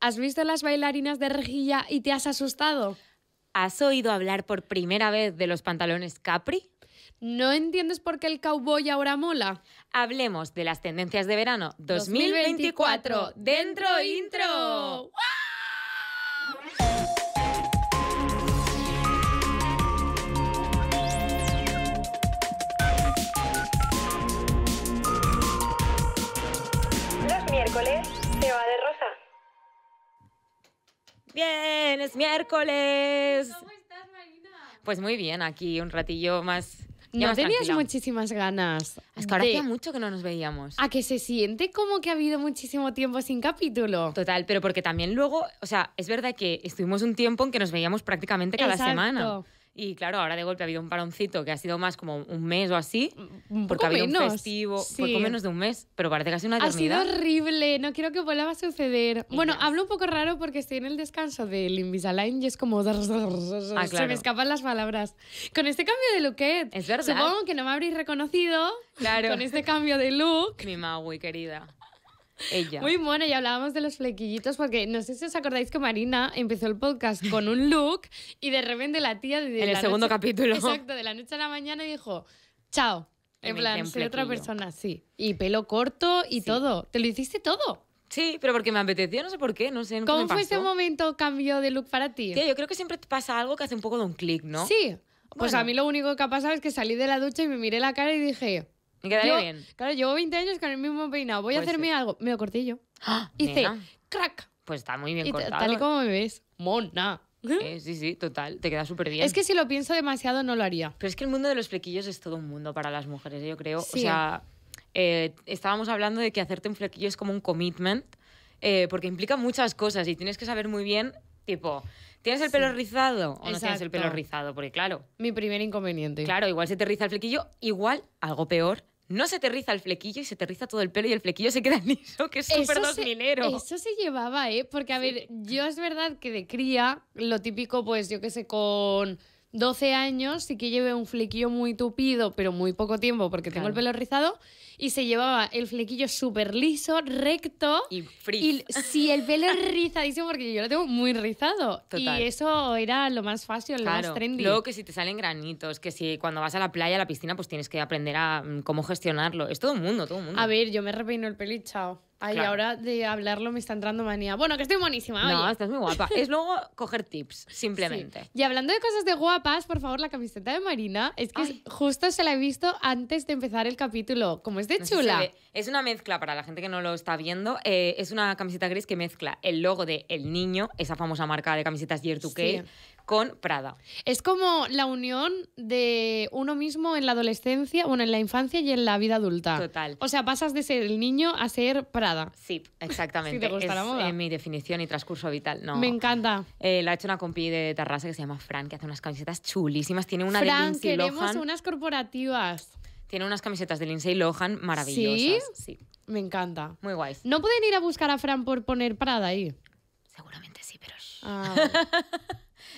¿Has visto las bailarinas de rejilla y te has asustado? ¿Has oído hablar por primera vez de los pantalones Capri? ¿No entiendes por qué el cowboy ahora mola? Hablemos de las tendencias de verano 2024. ¡Dentro intro! Bien, es miércoles. ¿Cómo estás, Marina? Pues muy bien, aquí un ratillo más. No tenías muchísimas ganas. Es que ahora hacía mucho que no nos veíamos. A ah, que se siente como que ha habido muchísimo tiempo sin capítulo. Total, pero porque también luego, o sea, es verdad que estuvimos un tiempo en que nos veíamos prácticamente cada semana. Y claro, ahora de golpe ha habido un paroncito que ha sido más como un mes o así, porque ha habido un festivo, poco pues menos de un mes, pero parece que una eternidad. Ha sido horrible, no quiero que vuelva a suceder. bueno, hablo un poco raro porque estoy en el descanso del Invisalign y es como... Ah, se me escapan las palabras. Con este cambio de look, es verdad. supongo que no me habréis reconocido. Claro. Con este cambio de look. Mi querida. Ella. Muy mona, y hablábamos de los flequillitos, porque no sé si os acordáis que Marina empezó el podcast con un look y de repente la tía. De en el segundo capítulo. Exacto, de la noche a la mañana dijo: Chao. En plan, soy otra persona, sí. Y pelo corto y todo. Te lo hiciste todo. Sí, pero porque me apetecía, no sé por qué, no sé. ¿Cómo fue ese momento cambio de look para ti? Tía, yo creo que siempre pasa algo que hace un poco de un clic, ¿no? Sí. Pues a mí lo único que ha pasado es que salí de la ducha y me miré la cara y dije, me quedaría bien. Claro, llevo 20 años con el mismo peinado. Voy a pues hacerme algo. Me lo corté yo. Hice crack. Pues está muy bien cortado. Tal y ¿eh? como me ves. Mona. Eh, sí, sí, total. Te queda súper bien. Es que si lo pienso demasiado no lo haría. Pero es que el mundo de los flequillos es todo un mundo para las mujeres, yo creo. O sea, eh, estábamos hablando de que hacerte un flequillo es como un commitment, porque implica muchas cosas y tienes que saber muy bien, tipo, ¿Tienes el pelo rizado o no tienes el pelo rizado? Porque claro. Mi primer inconveniente. Claro, igual se te riza el flequillo, igual algo peor no se aterriza el flequillo y se aterriza todo el pelo y el flequillo se queda liso, que es súper dos milero. Eso se llevaba, ¿eh? Porque, a ver, yo es verdad que de cría, lo típico, pues yo qué sé, con 12 años sí que llevé un flequillo muy tupido, pero muy poco tiempo porque tengo el pelo rizado, y se llevaba el flequillo súper liso, recto. Y frío Y sí, el pelo es rizadísimo porque yo lo tengo muy rizado. Y eso era lo más fácil, lo más trendy. Luego que si te salen granitos, que si cuando vas a la playa, a la piscina, pues tienes que aprender a mm, cómo gestionarlo. Es todo el mundo, todo el mundo. A ver, yo me repeino el pelo y chao. Ay, ahora de hablarlo me está entrando manía. Bueno, que estoy buenísima. No, estás muy guapa. es luego coger tips, simplemente. Y hablando de cosas de guapas, por favor, la camiseta de Marina, es que justo se la he visto antes de empezar el capítulo. Como es de chula. es una mezcla, para la gente que no lo está viendo, eh, es una camiseta gris que mezcla el logo de El Niño, esa famosa marca de camisetas Year 2K, con Prada. Es como la unión de uno mismo en la adolescencia, bueno, en la infancia y en la vida adulta. Total. O sea, pasas de ser el niño a ser Prada. Sí, exactamente. si mi definición y transcurso vital. Me encanta. Eh, la ha hecho una compi de Tarrasa que se llama Fran, que hace unas camisetas chulísimas. Tiene una Fran, queremos unas corporativas. Tiene unas camisetas de Lindsay Lohan maravillosas. ¿Sí? sí. Me encanta. Muy guay. ¿No pueden ir a buscar a Fran por poner Prada ahí? Seguramente sí, pero...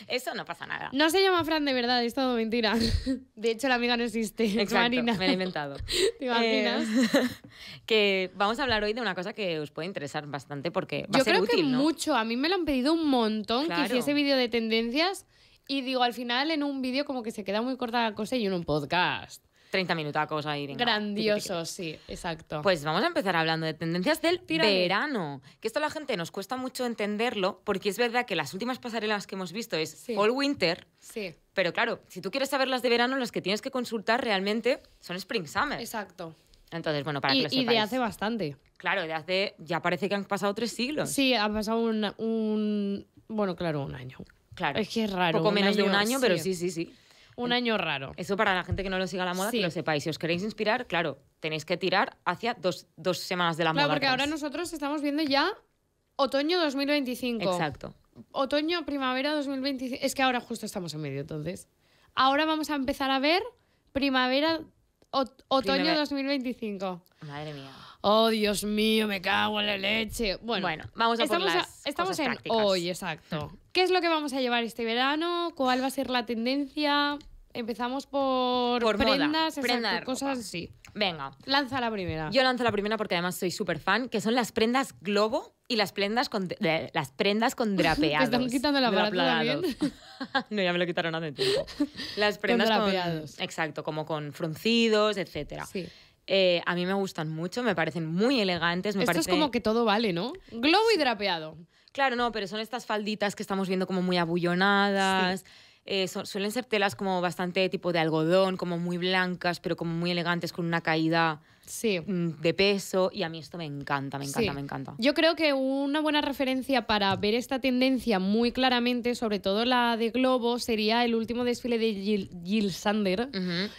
Eso no pasa nada. No se llama Fran de verdad, es todo mentira. De hecho, la amiga no existe. Exacto, me he inventado. ¿Te imaginas? Eh, que vamos a hablar hoy de una cosa que os puede interesar bastante porque va Yo a ser creo que mucho. A mí me lo han pedido un montón que hiciese vídeo de tendencias y digo, al final en un vídeo como que se queda muy corta la cosa y en un podcast. 30 a ahí. Venga. Grandioso, sí, exacto. Pues vamos a empezar hablando de tendencias del verano. Que esto a la gente nos cuesta mucho entenderlo, porque es verdad que las últimas pasarelas que hemos visto es All Winter. Sí. Pero claro, si tú quieres saber las de verano, las que tienes que consultar realmente son Spring Summer. Exacto. Entonces, bueno, para y, que Y de hace bastante. Claro, de hace. Ya parece que han pasado tres siglos. Sí, ha pasado un. bueno, claro, un año. Claro. Es que es raro. Poco menos de un año, pero sí, sí, sí un año raro. Eso para la gente que no lo siga la moda, que lo sepáis. Si os queréis inspirar, claro, tenéis que tirar hacia dos, semanas de la moda. Claro, porque ahora nosotros estamos viendo ya otoño 2025. Exacto. Otoño, primavera 2025. Es que ahora justo estamos en medio, entonces. Ahora vamos a empezar a ver primavera, otoño 2025. Madre mía. Oh, Dios mío, me cago en la leche. Bueno, bueno vamos a estamos, por las estamos en hoy, exacto. ¿Qué es lo que vamos a llevar este verano? ¿Cuál va a ser la tendencia? Empezamos por, prendas, cosas así. Venga. Lanza la primera. Yo lanzo la primera porque además soy súper fan, que son las prendas globo y las prendas con, las prendas con drapeados. Te están quitando la no, ya me lo quitaron hace tiempo. Las prendas con drapeados. exacto, como con fruncidos, etc. Sí. Eh, a mí me gustan mucho, me parecen muy elegantes. Me Esto es como que todo vale, ¿no? Globo y drapeado. Claro, no, pero son estas falditas que estamos viendo como muy abullonadas. Eh, suelen ser telas como bastante tipo de algodón, como muy blancas, pero como muy elegantes, con una caída sí. Mm, de peso. Y a mí esto me encanta, me encanta, me encanta. Yo creo que una buena referencia para ver esta tendencia muy claramente, sobre todo la de Globo, sería el último desfile de Jill, Sander.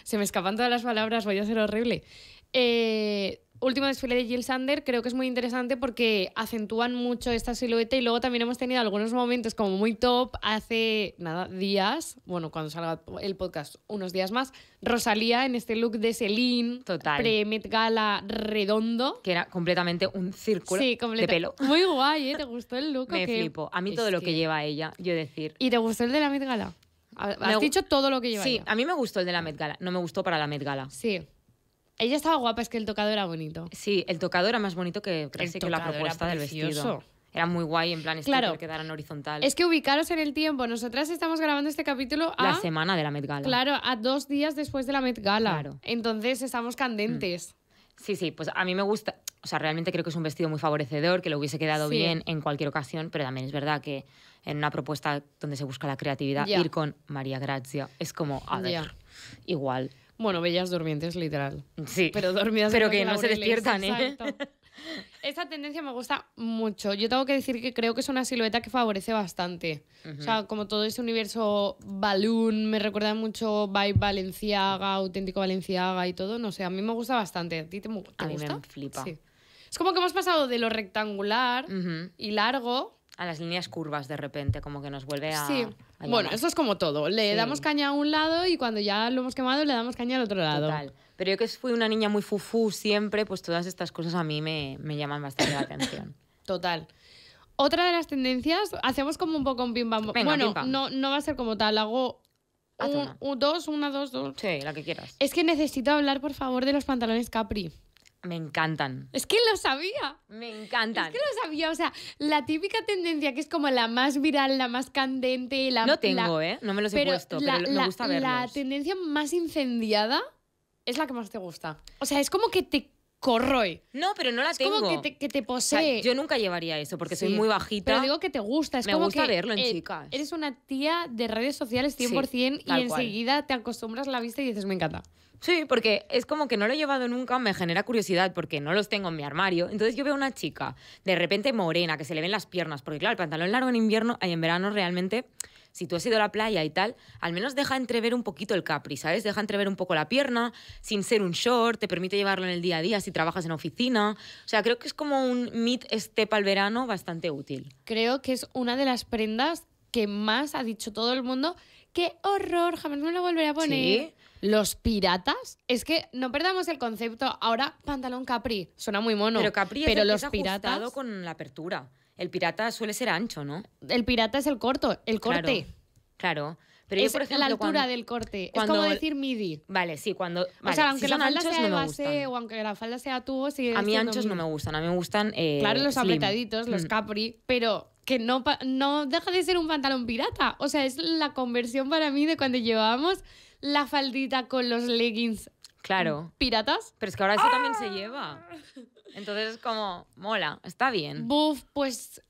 Se me escapan todas las palabras, voy a ser horrible. Eh, último desfile de Jill Sander creo que es muy interesante porque acentúan mucho esta silueta y luego también hemos tenido algunos momentos como muy top hace, nada, días, bueno, cuando salga el podcast, unos días más, Rosalía en este look de Celine, Total. pre-Met Gala redondo. Que era completamente un círculo de pelo. Muy guay, ¿eh? ¿Te gustó el look? Me flipo. A mí todo lo que, lleva ella, yo decir. ¿Y te gustó el de la Met Gala? Has dicho todo lo que lleva Sí, a mí me gustó el de la Met Gala. No me gustó para la Met Gala. Sí. Ella estaba guapa, es que el tocado era bonito. Sí, el tocado era más bonito que que la propuesta del vestido. Era muy guay, en plan, claro. que quedaran horizontal. Es que ubicaros en el tiempo. Nosotras estamos grabando este capítulo a... La semana de la Met Gala. Claro, a dos días después de la Met Gala. Entonces estamos candentes. Mm. Sí, sí, pues a mí me gusta, o sea, realmente creo que es un vestido muy favorecedor, que le hubiese quedado bien en cualquier ocasión, pero también es verdad que en una propuesta donde se busca la creatividad, ir con María Grazia es como, a ver, igual bueno, bellas durmientes, literal. Sí. Pero dormidas. Pero que no se despiertan, ¿eh? Exacto. Esta tendencia me gusta mucho. Yo tengo que decir que creo que es una silueta que favorece bastante. O sea, como todo ese universo balloon, me recuerda mucho Vibe Valenciaga, auténtico Valenciaga y todo. No sé, a mí me gusta bastante. ¿A ti te, gusta? a Mí me flipa. Es como que hemos pasado de lo rectangular y largo. A las líneas curvas de repente, como que nos vuelve a bueno, eso es como todo. Le damos caña a un lado y cuando ya lo hemos quemado le damos caña al otro lado. Total. Pero yo que fui una niña muy fufú siempre, pues todas estas cosas a mí me, llaman bastante la atención. Total. Otra de las tendencias, hacemos como un poco un pim pam. bueno, No, no va a ser como tal, hago dos, una, dos, dos. Sí, la que quieras. Es que necesito hablar, por favor, de los pantalones Capri. Me encantan. Es que lo sabía. Me encantan. Es que lo sabía. O sea, la típica tendencia que es como la más viral, la más candente, la. No tengo, ¿eh? No me los he puesto, pero me gusta verlos. La tendencia más incendiada es la que más te gusta. O sea, es como que te corroy. No, pero no la es tengo. como que te, posee. yo nunca llevaría eso porque soy muy bajita. Pero digo que te gusta. Es Me gusta verlo en eh, chicas. Eres una tía de redes sociales 100% y enseguida te acostumbras a la vista y dices, me encanta. Sí, porque es como que no lo he llevado nunca, me genera curiosidad porque no los tengo en mi armario. Entonces yo veo una chica de repente morena, que se le ven las piernas, porque claro, el pantalón largo en invierno y en verano realmente si tú has ido a la playa y tal, al menos deja entrever un poquito el capri, ¿sabes? Deja entrever un poco la pierna, sin ser un short, te permite llevarlo en el día a día si trabajas en oficina. O sea, creo que es como un meet step al verano bastante útil. Creo que es una de las prendas que más ha dicho todo el mundo. ¡Qué horror! Jamás me lo volveré a poner. Los piratas. Es que no perdamos el concepto. Ahora, pantalón capri. Suena muy mono. Pero capri es los piratas... con la apertura. El pirata suele ser ancho, ¿no? El pirata es el corto, el corte. Claro. Pero es yo, por ejemplo, la altura del corte. es como decir midi. Vale, sí, cuando. o sea, aunque la falda sea de base o aunque la falda sea tubo, A mí anchos no me gustan, a mí me gustan. Eh, claro, los apretaditos, los mm. capri, pero que no, no deja de ser un pantalón pirata. O sea, es la conversión para mí de cuando llevábamos la faldita con los leggings. Claro. ¿Piratas? Pero es que ahora eso también se ¡Ah! lleva. Entonces es como, mola, está bien. Buf, pues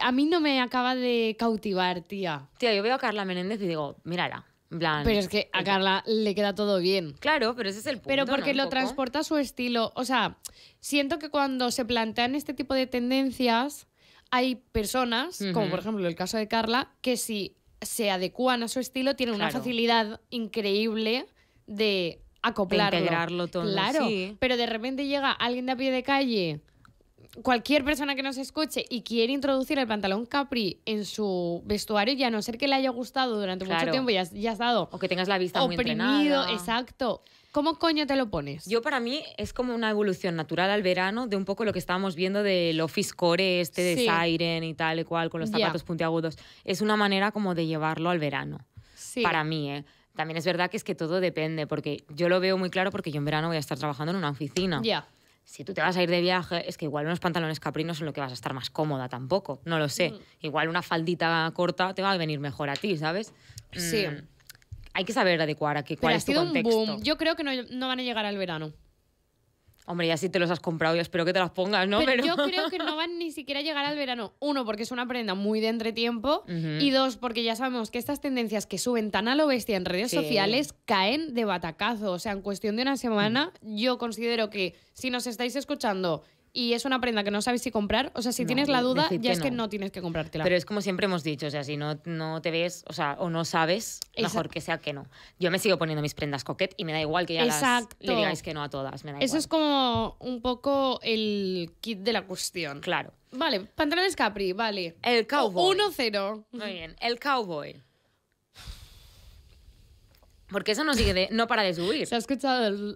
a mí no me acaba de cautivar, tía. Tía, yo veo a Carla Menéndez y digo, mírala. Plan, pero es que a Carla le queda todo bien. Claro, pero ese es el punto. Pero porque lo transporta su estilo. O sea, siento que cuando se plantean este tipo de tendencias, hay personas, como por ejemplo el caso de Carla, que si se adecúan a su estilo, tienen una facilidad increíble de acoplarlo. Integrarlo todo. Claro, pero de repente llega alguien de a pie de calle, cualquier persona que nos escuche y quiere introducir el pantalón capri en su vestuario, y a no ser que le haya gustado durante mucho tiempo, ya, ya has dado. O que tengas la vista muy exacto. ¿Cómo coño te lo pones? Yo para mí es como una evolución natural al verano de un poco lo que estábamos viendo del office core este de Siren y tal y cual con los zapatos puntiagudos. Es una manera como de llevarlo al verano. Para mí, ¿eh? También es verdad que es que todo depende, porque yo lo veo muy claro porque yo en verano voy a estar trabajando en una oficina. Ya. Si tú te vas a ir de viaje, es que igual unos pantalones caprinos en lo que vas a estar más cómoda tampoco, no lo sé. Mm. Igual una faldita corta te va a venir mejor a ti, ¿sabes? Sí. Mm, hay que saber adecuar a cuál es sido tu contexto. Yo creo que no van a llegar al verano. Hombre, ya sí te los has comprado, yo espero que te las pongas, ¿no? Pero, yo creo que no van ni siquiera a llegar al verano. Uno, porque es una prenda muy de entretiempo. Y dos, porque ya sabemos que estas tendencias que suben tan a lo bestia en redes sociales caen de batacazo. O sea, en cuestión de una semana, mm. yo considero que si nos estáis escuchando y es una prenda que no sabes si comprar, o sea, si tienes la duda, ya es que no. tienes que comprártela. Pero es como siempre hemos dicho, o sea, si no, no te ves, o sea, o no sabes, mejor que sea que no. Yo me sigo poniendo mis prendas coquet y me da igual que ya las, le digáis que no a todas, Eso es como un poco el kit de la cuestión. Claro. Vale, pantalones Capri, vale. El cowboy. 1-0. Muy bien, el cowboy. Porque eso no sigue de, no para de subir. Se ha escuchado el,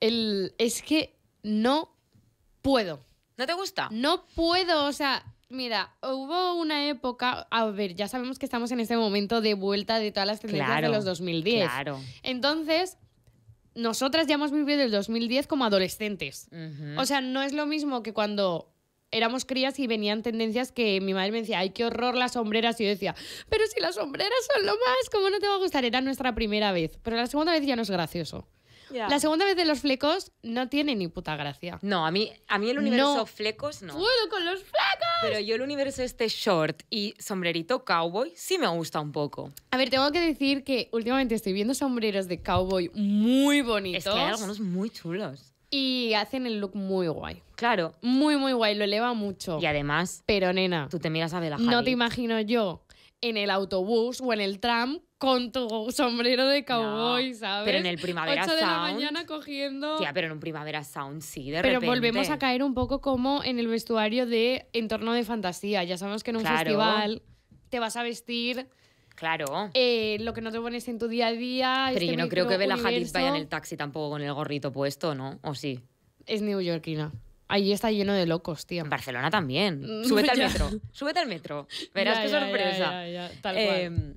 el es que no puedo. ¿No te gusta? No puedo, o sea, Mira, hubo una época, a ver, ya sabemos que estamos en este momento de vuelta de todas las tendencias de los 2010. Claro. Entonces, nosotras ya hemos vivido el 2010 como adolescentes. O sea, no es lo mismo que cuando éramos crías y venían tendencias que mi madre me decía, ay, qué horror las sombreras. Y yo decía, pero si las sombreras son lo más, ¿cómo no te va a gustar? Era nuestra primera vez. Pero la segunda vez ya no es gracioso. La segunda vez de los flecos no tiene ni puta gracia. No, a mí, a mí el universo flecos no. ¡Puedo con los flecos! Pero yo el universo este short y sombrerito cowboy sí me gusta un poco. A ver, tengo que decir que últimamente estoy viendo sombreros de cowboy muy bonitos. Es que hay algunos muy chulos. Y hacen el look muy guay. Claro. Muy, muy guay, lo eleva mucho. Y además. Pero nena. Tú te miras a Bella No te imagino yo en el autobús o en el tram con tu sombrero de cowboy, ¿sabes? Pero en el Primavera 8 Sound. de la mañana cogiendo. Tía, pero en un Primavera Sound sí, de repente. Pero volvemos a caer un poco como en el vestuario de entorno de fantasía. Ya sabemos que en un festival te vas a vestir. Claro. Eh, lo que no te pones en tu día a día. Pero este yo no creo que Bella Hadid vaya en el taxi tampoco con el gorrito puesto, ¿no? ¿O sí? Es Yorkina. Allí está lleno de locos, tío. En Barcelona también. Mm, súbete al metro. Súbete al metro. Verás qué sorpresa. Tal cual. Em,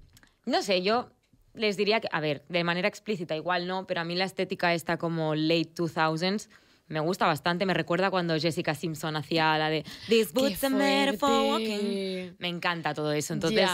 no sé, yo les diría que, a ver, de manera explícita igual no, pero a mí la estética está como late 2000s. Me gusta bastante, me recuerda cuando Jessica Simpson hacía la de This boots a for walking. Me encanta todo eso, entonces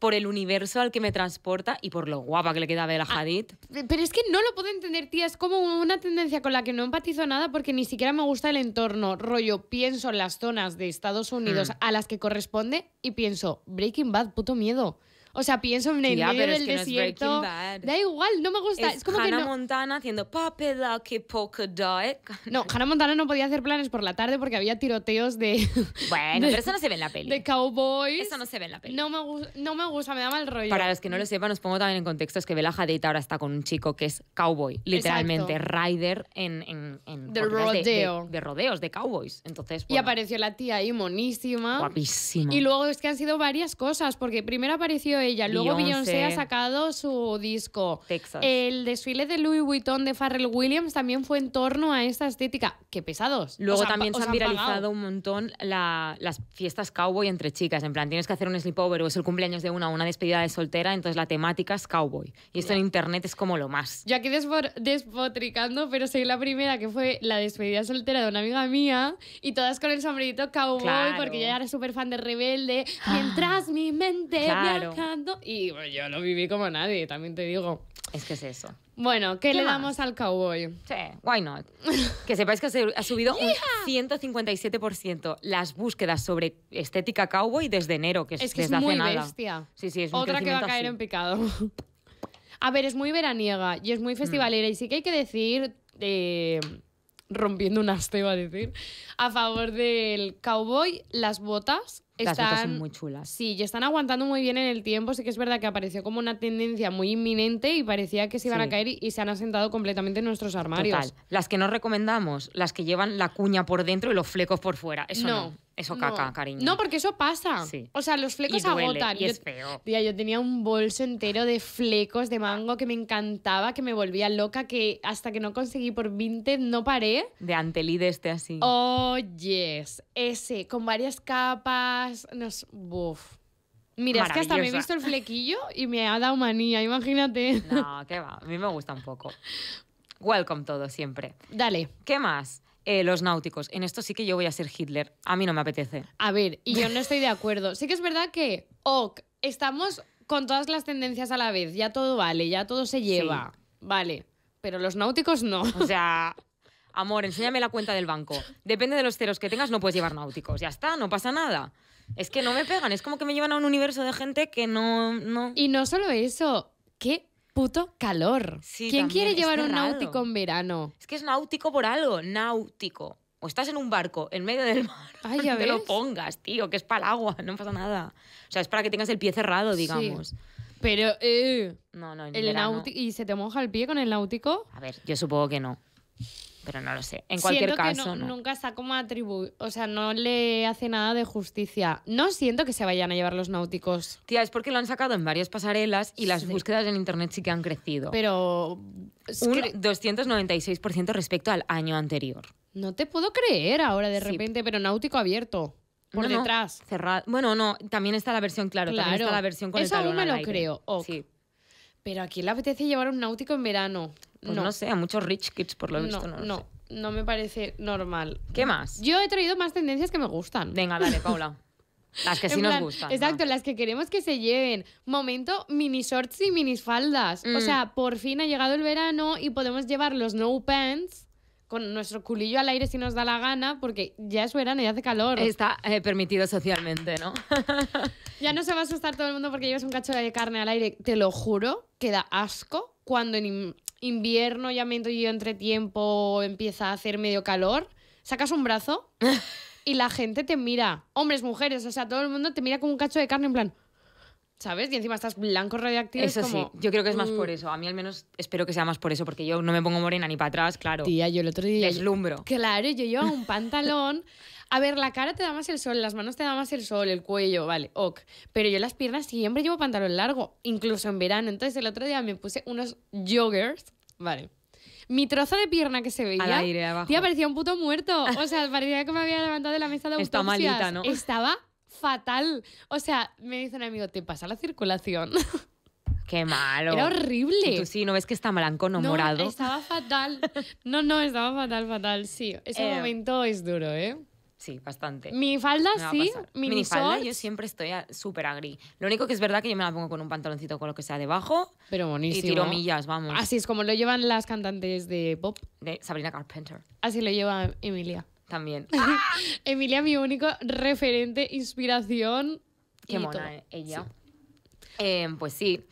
por el universo al que me transporta y por lo guapa que le queda a Bella ah, Hadid. pero es que no lo puedo entender, tía, es como una tendencia con la que no empatizo nada porque ni siquiera me gusta el entorno, rollo, pienso en las zonas de Estados Unidos hmm. a las que corresponde y pienso, Breaking Bad, puto miedo. O sea, pienso en el desierto. da igual, no me gusta. Es, como que no... Montana haciendo papel lucky polka No, Hannah Montana no podía hacer planes por la tarde porque había tiroteos de. Bueno, pero eso no se ve en la peli. De cowboys. Eso no se ve en la peli. No me, no me gusta, me da mal rollo. Para los que no lo sepan, os pongo también en contexto: es que Bella Hadid ahora está con un chico que es cowboy, literalmente, rider en. en, en de rodeo. De, rodeos, de cowboys. Entonces, Y apareció la tía ahí monísima. Guapísima. Y luego es que han sido varias cosas, porque primero apareció Luego Beyoncé, ha sacado su disco. Texas. El desfile de Louis Vuitton de Pharrell Williams también fue en torno a esta estética. ¡Qué pesados! Luego también se han, viralizado un montón las fiestas cowboy entre chicas. En plan, tienes que hacer un sleepover o es el cumpleaños de una o una despedida de soltera, entonces la temática es cowboy. Y esto en internet es como lo más. Yo aquí despotricando, pero soy la primera que fue la despedida soltera de una amiga mía y todas con el sombrerito cowboy porque yo era súper fan de Rebelde. Mientras mi mente claro y yo lo viví como nadie, también te digo. Es que es eso. Bueno, ¿qué, le damos al cowboy? Sí, why not? que sepáis que ha subido un 157% las búsquedas sobre estética cowboy desde enero, que es, que es muy bestia. Sí, sí, es Otra que va a caer en picado. a ver, es muy veraniega y es muy mm. festivalera y sí que hay que decir... Eh, rompiendo un aste, a decir, a favor del cowboy, las botas, están, son muy chulas. Sí, y están aguantando muy bien en el tiempo. Sí que es verdad que apareció como una tendencia muy inminente y parecía que se iban a caer y, se han asentado completamente en nuestros armarios. Total. Las que no recomendamos, las que llevan la cuña por dentro y los flecos por fuera. Eso no. Eso caca, cariño. No, porque eso pasa. O sea, los flecos y agotan. Y es yo, yo tenía un bolso entero de flecos de mango que me encantaba, que me volvía loca, que hasta que no conseguí por Vinted no paré. De antelide este así. Oh, yes. Ese, con varias capas. Nos... Buf. Mira, es que hasta me he visto el flequillo y me ha dado manía, imagínate. No, qué va. A mí me gusta un poco. Welcome todo siempre. Dale. ¿Qué más? Eh, los náuticos. En esto sí que yo voy a ser Hitler. A mí no me apetece. A ver, y yo no estoy de acuerdo. Sí que es verdad que, ok, estamos con todas las tendencias a la vez. Ya todo vale, ya todo se lleva. Vale. Pero los náuticos no. O sea, amor, enséñame la cuenta del banco. Depende de los ceros que tengas, no puedes llevar náuticos. Ya está, no pasa nada. Es que no me pegan, es como que me llevan a un universo de gente que no. no... Y no solo eso, qué puto calor. ¿Quién quiere llevar un náutico en verano? Es que es náutico por algo, náutico. O estás en un barco, en medio del mar. Ay, lo pongas, tío, que es para el agua, no pasa nada. O sea, es para que tengas el pie cerrado, digamos. Pero, eh, no, no, ¿Y se te moja el pie con el náutico? A ver, yo supongo que no pero no lo sé. En cualquier caso, nunca está como atribuido, o sea, no le hace nada de justicia. No siento que se vayan a llevar los náuticos. Tía, es porque lo han sacado en varias pasarelas y las búsquedas en internet sí que han crecido. Pero un 296% respecto al año anterior. No te puedo creer ahora de repente, pero náutico abierto. Por detrás. cerrado. Bueno, no, también está la versión, claro, también está la versión con Eso el aún me lo creo. Sí. Pero quién le apetece llevar un náutico en verano. Pues no. sé, a muchos rich kids por lo visto no. No, no, no me parece normal. ¿Qué más? Yo he traído más tendencias que me gustan. Venga, dale, Paula. Las que sí nos gustan. Exacto, las que queremos que se lleven. Momento mini shorts y mini faldas. O mm. sea, por fin ha llegado el verano y podemos llevar los no pants con nuestro culillo al aire si nos da la gana, porque ya es verano y hace calor. Está eh, permitido socialmente, ¿no? ya no se va a asustar todo el mundo porque llevas un cacho de carne al aire, te lo juro, queda asco cuando en, invierno, ya me yo entre tiempo, empieza a hacer medio calor, sacas un brazo y la gente te mira. Hombres, mujeres, o sea, todo el mundo te mira como un cacho de carne en plan. ¿sabes? Y encima estás blanco radiactivo. Eso sí, yo creo que es más mm. por eso. A mí al menos espero que sea más por eso, porque yo no me pongo morena ni para atrás, claro. Tía, yo el otro día... Deslumbro. Claro, yo llevo un pantalón... A ver, la cara te da más el sol, las manos te da más el sol, el cuello, vale, ok. Pero yo las piernas siempre llevo pantalón largo, incluso en verano. Entonces el otro día me puse unos joggers, vale. Mi trozo de pierna que se veía. Al aire, abajo. Tía, parecía un puto muerto. O sea, parecía que me había levantado de la mesa de autopsias. Está malita, ¿no? Estaba fatal. O sea, me dice un amigo, te pasa la circulación. Qué malo. Era horrible. Tú sí, ¿no ves que está blanco, no, morado? Estaba fatal. No, no, estaba fatal, fatal. Sí, ese eh. momento es duro, ¿eh? Sí, bastante. Mi falda sí, mi falda, yo siempre estoy súper agri. Lo único que es verdad que yo me la pongo con un pantaloncito con lo que sea debajo. Pero buenísimo. Y tiro vamos. Así es como lo llevan las cantantes de pop. De Sabrina Carpenter. Así lo lleva Emilia también. Emilia, mi único referente, inspiración. Qué mona, eh, ella. Em, pues sí.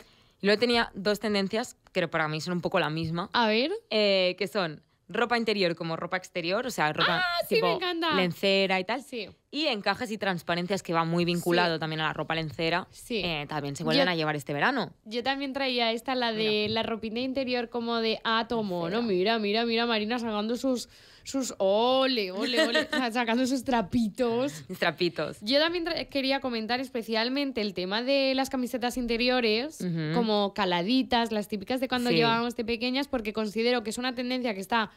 Luego tenía dos tendencias que para mí son un poco la misma. A ver. Eh, que son ropa interior como ropa exterior, o sea, ropa ah, lencera y tal. Sí. Y encajes y transparencias que va muy vinculado también a la ropa lencera. Sí. Eh, también se vuelven a llevar este verano. Yo también traía esta, la de la ropita interior como de átomo, ah, ¿no? Mira, mira, mira, Marina sacando sus sus. ¡Ole, ole, ole! sacando sus trapitos. trapitos. Yo también quería comentar especialmente el tema de las camisetas interiores, como caladitas, las típicas de cuando llevábamos de pequeñas, porque considero que es una tendencia que está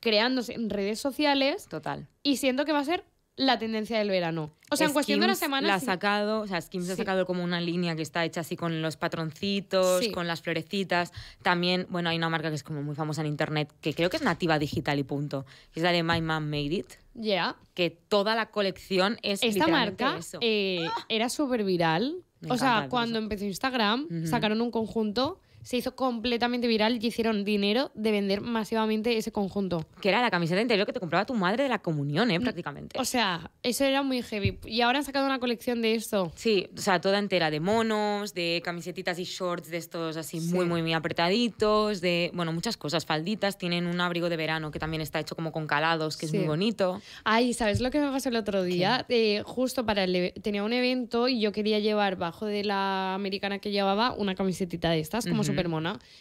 creándose en redes sociales. Total. Y siento que va a ser la tendencia del verano. O sea, en cuestión de una semana. La ha sacado, o sea, Skims ha sacado como una línea que está hecha así con los patroncitos, con las florecitas. También, bueno, hay una marca que es como muy famosa en internet, que creo que es nativa digital y punto. Es la de My Mom Made It. Ya. Yeah. Que toda la colección es. Esta marca eh, ¡Ah! era súper viral. o sea, cuando empezó Instagram, sacaron un conjunto se hizo completamente viral y hicieron dinero de vender masivamente ese conjunto. Que era la camiseta interior que te compraba tu madre de la comunión, ¿eh? mm, prácticamente. O sea, eso era muy heavy. Y ahora han sacado una colección de esto. Sí, o sea, toda entera de monos, de camisetitas y shorts de estos así muy, muy, muy apretaditos, de, bueno, muchas cosas, falditas, tienen un abrigo de verano que también está hecho como con calados, que es muy bonito. Ay, ¿sabes lo que me pasó el otro día? Eh, justo para el... Tenía un evento y yo quería llevar bajo de la americana que llevaba una camisetita de estas, como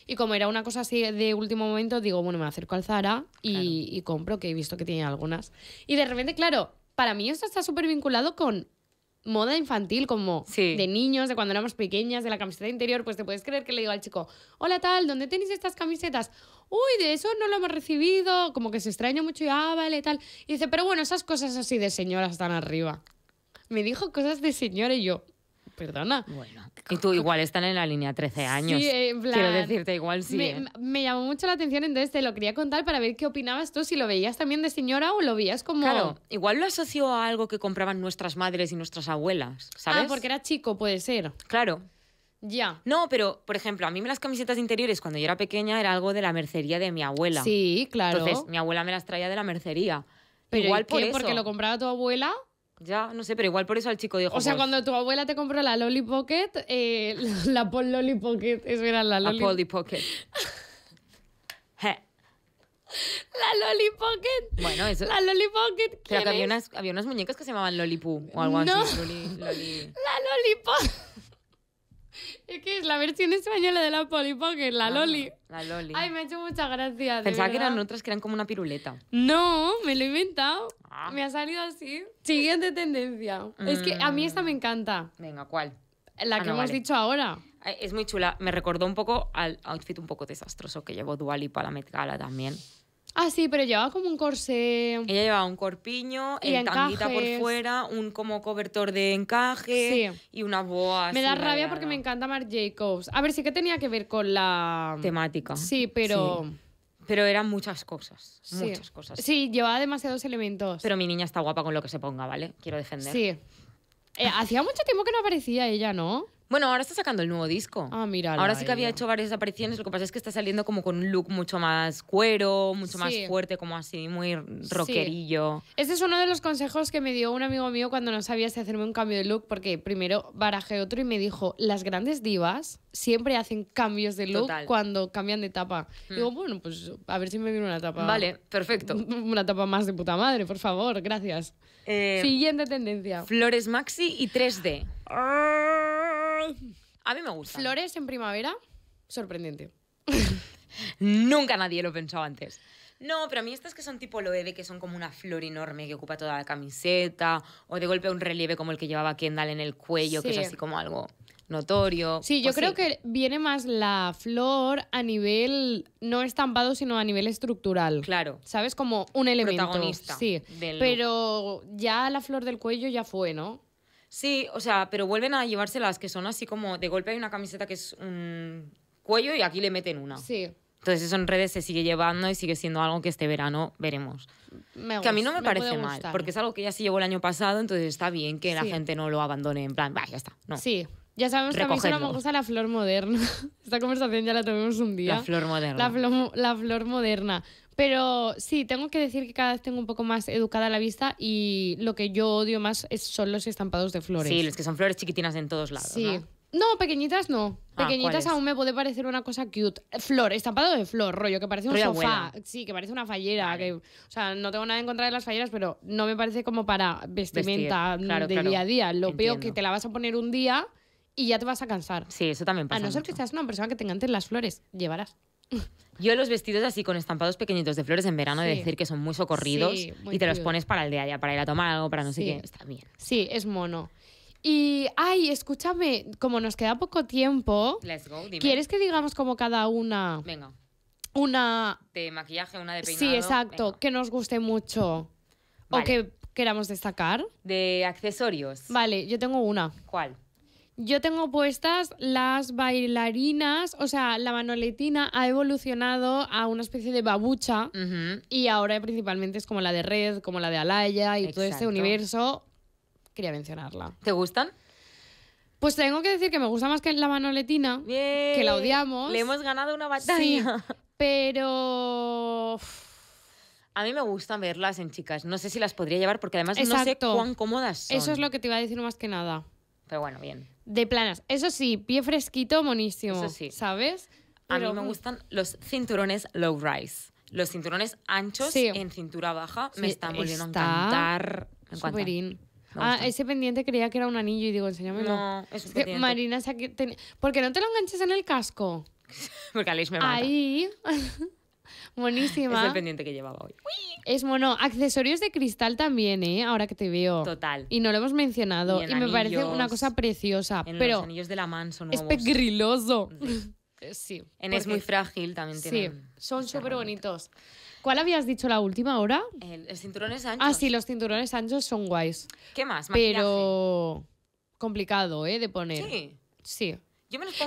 y como era una cosa así de último momento, digo, bueno, me acerco al Zara y, compro, que he visto que tiene algunas. Y de repente, claro, para mí esto está súper vinculado con moda infantil, como de niños, de cuando éramos pequeñas, de la camiseta interior, pues te puedes creer que le digo al chico, hola tal, ¿dónde tenéis estas camisetas? Uy, de eso no lo hemos recibido, como que se extraña mucho y ah, vale, tal. Y dice, pero bueno, esas cosas así de señoras están arriba. Me dijo cosas de señora y yo, perdona. Bueno. Y tú igual están en la línea 13 años. Quiero decirte, igual sí. ¿eh? Me, llamó mucho la atención, entonces te lo quería contar para ver qué opinabas tú, si lo veías también de señora o lo veías como... Claro, igual lo asoció a algo que compraban nuestras madres y nuestras abuelas, ah, ¿sabes? Ah, porque era chico, puede ser. Claro. Ya. No, pero, por ejemplo, a mí me las camisetas interiores cuando yo era pequeña era algo de la mercería de mi abuela. Sí, claro. Entonces, mi abuela me las traía de la mercería. Pero Igual por qué? ¿Porque lo compraba tu abuela? Ya, no sé, pero igual por eso el chico dijo. O sea, cuando tu abuela te compró la Lollipocket, eh, la pol Lolly eso era la Lolly. La Polly Pocket. La Lolly Bueno, eso. La Lollipocket. Pero que había unas, había unas muñecas que se llamaban Lollipoo o algo así. La lollipop es que es la versión española de la Polly Pocket, la Loli. La Loli. Ay, me ha hecho mucha gracia. De Pensaba que eran otras que eran como una piruleta. No, me lo he inventado. Ah. Me ha salido así. Siguiente tendencia. Es que a mí esta me encanta. Venga, ¿cuál? La ah, que hemos dicho ahora. Es muy chula. Me recordó un poco al outfit un poco desastroso que llevó Duali para la Met Gala también. Ah, sí, pero llevaba como un corsé. Ella llevaba un corpiño, y por fuera, un como cobertor de encaje y una boa. Me da rabia porque me encanta Mar Jacobs. A ver, sí que tenía que ver con la temática. Sí, pero. Pero eran muchas cosas, muchas cosas. Sí, llevaba demasiados elementos. Pero mi niña está guapa con lo que se ponga, ¿vale? Quiero defender. Sí. Eh, hacía mucho tiempo que no aparecía ella, ¿no? Bueno, ahora está sacando el nuevo disco. Ah, mira. Ahora sí que había hecho varias apariciones, lo que pasa es que está saliendo como con un look mucho más cuero, mucho más fuerte, como así, muy rockerillo. Este es uno de los consejos que me dio un amigo mío cuando no sabía si hacerme un cambio de look, porque primero barajé otro y me dijo, las grandes divas siempre hacen cambios de look cuando cambian de etapa. Mm. Digo, bueno, pues a ver si me viene una etapa. Vale, perfecto. Una etapa más de puta madre, por favor, gracias. Eh, Siguiente tendencia. Flores maxi y 3D. A mí me gusta. Flores en primavera, sorprendente. Nunca nadie lo pensaba antes. No, pero a mí estas que son tipo de que son como una flor enorme que ocupa toda la camiseta, o de golpe un relieve como el que llevaba Kendall en el cuello, que es así como algo notorio. Sí, yo creo que viene más la flor a nivel no estampado, sino a nivel estructural. Claro. ¿Sabes? Como un elemento. Protagonista. Sí. Pero ya la flor del cuello ya fue, ¿no? Sí, o sea, pero vuelven a las que son así como de golpe hay una camiseta que es un cuello y aquí le meten una. Sí. Entonces eso en redes se sigue llevando y sigue siendo algo que este verano veremos. Me que a mí no me, parece mal, porque es algo que ya se llevó el año pasado, entonces está bien que la gente no lo abandone en plan, va, ya está. No. Sí, ya sabemos que a mí solo me gusta la flor moderna. Esta conversación ya la tuvimos un día. La flor moderna. la flor moderna. Pero sí, tengo que decir que cada vez tengo un poco más educada la vista y lo que yo odio más es, son los estampados de flores. Sí, los que son flores chiquitinas en todos lados. Sí. ¿no? pequeñitas no. Ah, pequeñitas aún me puede parecer una cosa cute. Flor, estampado de flor, rollo, que parece un sofá. Sí, que parece una fallera. Que, o sea, no tengo nada en contra de las falleras, pero no me parece como para vestimenta de día a día. Lo peor es que te la vas a poner un día y ya te vas a cansar. Sí, eso también pasa. A no ser que seas una persona que tenga antes las flores, llevarás. Yo los vestidos así con estampados pequeñitos de flores en verano, decir que son muy socorridos y te los pones para el de allá, para ir a tomar algo, para no sé qué, está bien. Sí, es mono. Y, ay, escúchame, como nos queda poco tiempo, ¿quieres que digamos como cada una? Venga. Una... De maquillaje, una de peinado. Sí, exacto, que nos guste mucho. O que queramos destacar. De accesorios. Vale, yo tengo una. ¿Cuál? Yo tengo puestas las bailarinas, o sea, la manoletina ha evolucionado a una especie de babucha y ahora principalmente es como la de Red, como la de Alaya y todo este universo. Quería mencionarla. ¿Te gustan? Pues tengo que decir que me gusta más que la manoletina, que la odiamos. Le hemos ganado una batalla. pero... A mí me gustan verlas en chicas. No sé si las podría llevar porque además no sé cuán cómodas Eso es lo que te iba a decir más que nada. Pero bueno, bien de planas. Eso sí, pie fresquito, monísimo. Eso sí. ¿Sabes? A mí me mm. gustan los cinturones low rise. Los cinturones anchos en cintura baja me están volviendo a encantar. superín. Ah, ese pendiente creía que era un anillo y digo, enséñamelo. No, es, un es Marina, ¿por qué no te lo enganches en el casco? Porque Alex me mata. Ahí. Buenísima. Es el pendiente que llevaba hoy. Es mono. Accesorios de cristal también, ¿eh? Ahora que te veo. Total. Y no lo hemos mencionado. Y, me parece una cosa preciosa. pero los anillos de la eh, Es pegriloso. sí. Es muy frágil también Sí, son súper bonitos. ¿Cuál habías dicho la última hora? El, cinturones anchos. Ah, sí, los cinturones anchos son guays. ¿Qué más? Pero complicado, ¿eh? De poner. Sí. Sí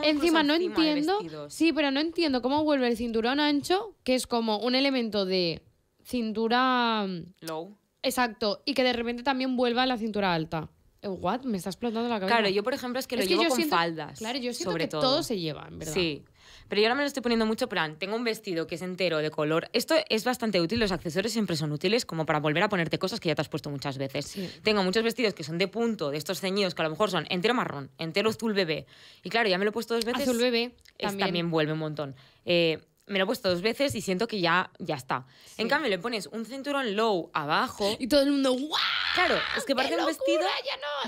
encima no entiendo. Sí, pero no entiendo cómo vuelve el cinturón ancho, que es como un elemento de cintura mm, low. Exacto, y que de repente también vuelva a la cintura alta. Eh, what? Me está explotando la cabeza. Claro, yo por ejemplo es que lo llevo con faldas. Claro, yo siento que todo. se lleva, en verdad. Sí. Pero yo ahora me lo estoy poniendo mucho plan. Tengo un vestido que es entero de color. Esto es bastante útil. Los accesorios siempre son útiles como para volver a ponerte cosas que ya te has puesto muchas veces. Tengo muchos vestidos que son de punto, de estos ceñidos, que a lo mejor son entero marrón, entero azul bebé. Y claro, ya me lo he puesto dos veces. Azul bebé. También, también vuelve un montón. Eh, me lo he puesto dos veces y siento que ya, ya está. En cambio, le pones un cinturón low abajo. Y todo el mundo, ¡guau! Claro, es que parece un vestido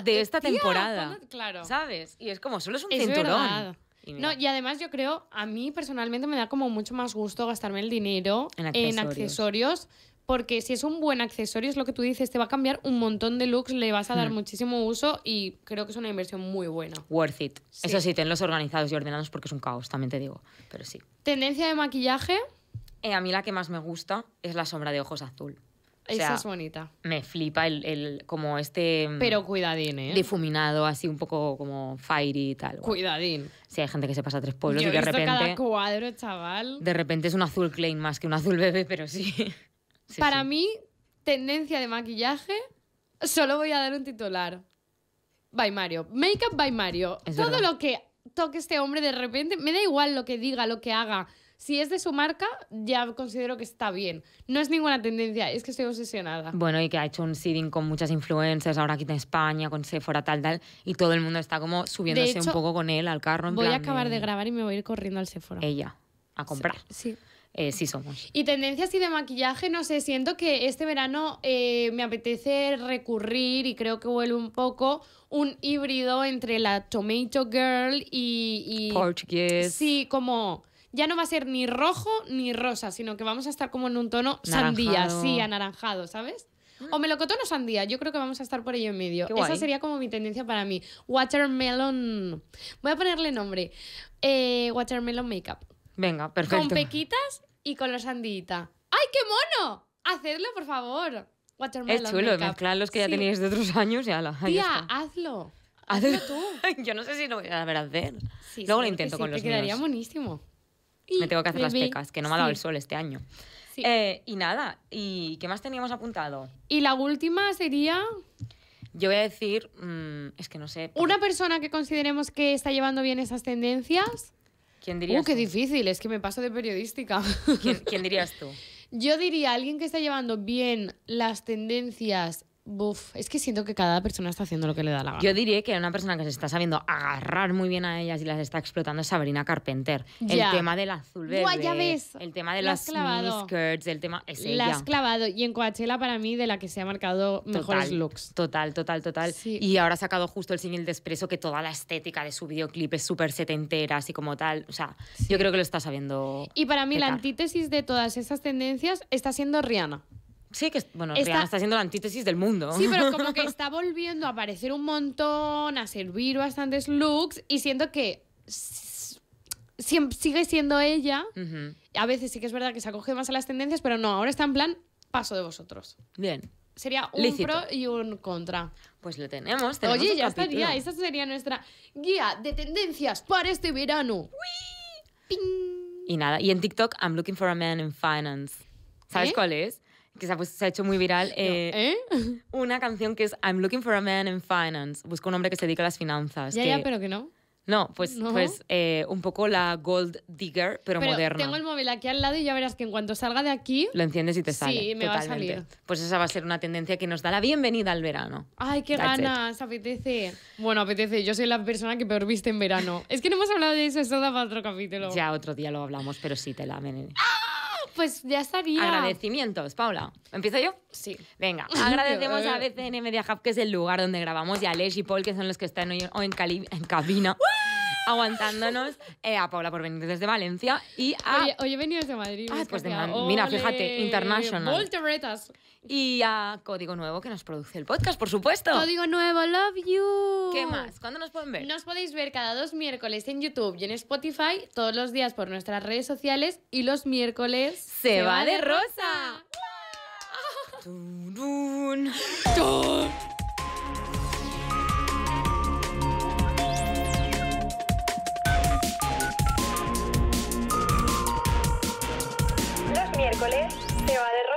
de esta temporada. claro. ¿Sabes? Y es como, solo es un cinturón. Y no, y además yo creo, a mí personalmente me da como mucho más gusto gastarme el dinero en accesorios. porque si es un buen accesorio, es lo que tú dices, te va a cambiar un montón de looks, le vas a dar hmm. muchísimo uso y creo que es una inversión muy buena. Worth it. Eso sí, tenlos organizados y ordenados porque es un caos, también te digo, pero sí. ¿Tendencia de maquillaje? Eh, a mí la que más me gusta es la sombra de ojos azul. Esa es bonita. Me flipa el, como este. Mm, pero cuidadín, ¿eh? Difuminado, así un poco como fiery y tal. Cuidadín. Sí, hay gente que se pasa a tres pueblos y de repente. cada cuadro, chaval. De repente es un azul Klein más que un azul bebé, pero sí. Para mí, tendencia de maquillaje, solo voy a dar un titular. By Mario. Makeup by Mario. Todo lo que toque este hombre de repente, me da igual lo que diga, lo que haga si es de su marca, ya considero que está bien. No es ninguna tendencia, es que estoy obsesionada. Bueno, y que ha hecho un seeding con muchas influencers, ahora aquí en España, con Sephora, tal, tal, y todo el mundo está como subiéndose un poco con él al carro. voy a acabar de grabar y me voy a ir corriendo al Sephora. Ella, a comprar. sí. Eh, sí. somos. Y tendencias y de maquillaje, no sé, siento que este verano eh, me apetece recurrir y creo que huele un poco un híbrido entre la Tomato Girl y... y Portuguese. Sí, como ya no va a ser ni rojo ni rosa, sino que vamos a estar como en un tono sandía, sí, anaranjado, ¿sabes? Mm. O melocotón o sandía, yo creo que vamos a estar por ello en medio. Esa sería como mi tendencia para mí. Watermelon. Voy a ponerle nombre. Eh, watermelon Makeup. Venga, perfecto. Con pequitas y con la sandita. ¡Ay, qué mono! Hacedlo, por favor. Watermelon es chulo, mezclar los que ya teníais de otros años Tía, hazlo. Hazlo tú. yo no sé si lo voy a ver hacer. Luego lo intento con los quedaría buenísimo me tengo que hacer las pecas, que no me ha dado el sol este año. Eh, y nada, ¿y qué más teníamos apuntado? Y la última sería... Yo voy a decir, mm, es que no sé... ¿Una persona que consideremos que está llevando bien esas tendencias? ¿Quién dirías uh, qué difícil, es que me paso de periodística. ¿Quién, dirías tú? Yo diría alguien que está llevando bien las tendencias Buf, es que siento que cada persona está haciendo lo que le da la gana. Yo diría que una persona que se está sabiendo agarrar muy bien a ellas y las está explotando es Sabrina Carpenter. El tema del azul verde. El tema de las skirts, el tema La has clavado. Y en Coachella, para mí, de la que se ha marcado mejores looks. Total, total, total. Y ahora ha sacado justo el single de expreso que toda la estética de su videoclip es súper setentera, así como tal. O sea, yo creo que lo está sabiendo. Y para mí, la antítesis de todas esas tendencias está siendo Rihanna. Sí, que bueno, está, siendo la antítesis del mundo. Sí, pero como que está volviendo a aparecer un montón, a servir bastantes looks y siento que sigue siendo ella. A veces sí que es verdad que se acoge más a las tendencias, pero no, ahora está en plan paso de vosotros. Bien. Sería un pro y un contra. Pues lo tenemos. tenemos Oye, ya estaría. Esa sería nuestra guía de tendencias para este verano. Y nada, y en TikTok, I'm looking for a man in finance. ¿Sabes ¿Eh? cuál es? que pues, se ha, hecho muy viral. Eh, ¿eh? Una canción que es I'm looking for a man in finance. Busco un hombre que se dedique a las finanzas. Ya, ya, pero que no. No, pues, pues eh, un poco la Gold Digger, pero, pero, moderna. Tengo el móvil aquí al lado y ya verás que en cuanto salga de aquí. Lo enciendes y te sale. Sí, me va a salir. Pues esa va a ser una tendencia que nos da la bienvenida al verano. Ay, qué ganas, apetece. Bueno, apetece. Yo soy la persona que peor viste en verano. es que no hemos hablado de eso, eso da para otro capítulo. Ya otro día lo hablamos, pero sí te la ¡ah! pues ya estaría. Agradecimientos, Paula. ¿Empiezo yo? Sí. Venga, agradecemos a BCN Media Hub, que es el lugar donde grabamos, y a Les y Paul, que son los que están hoy en, cabina aguantándonos eh, a Paula por venir desde Valencia y a... Oye, oye he venido desde Madrid. Ah, pues de Madrid. mira, fíjate, international. Y a Código Nuevo, que nos produce el podcast, por supuesto. Código Nuevo, love you. ¿Qué más? ¿Cuándo nos pueden ver? Nos podéis ver cada dos miércoles en YouTube y en Spotify, todos los días por nuestras redes sociales y los miércoles... ¡Se, va, de rosa. va de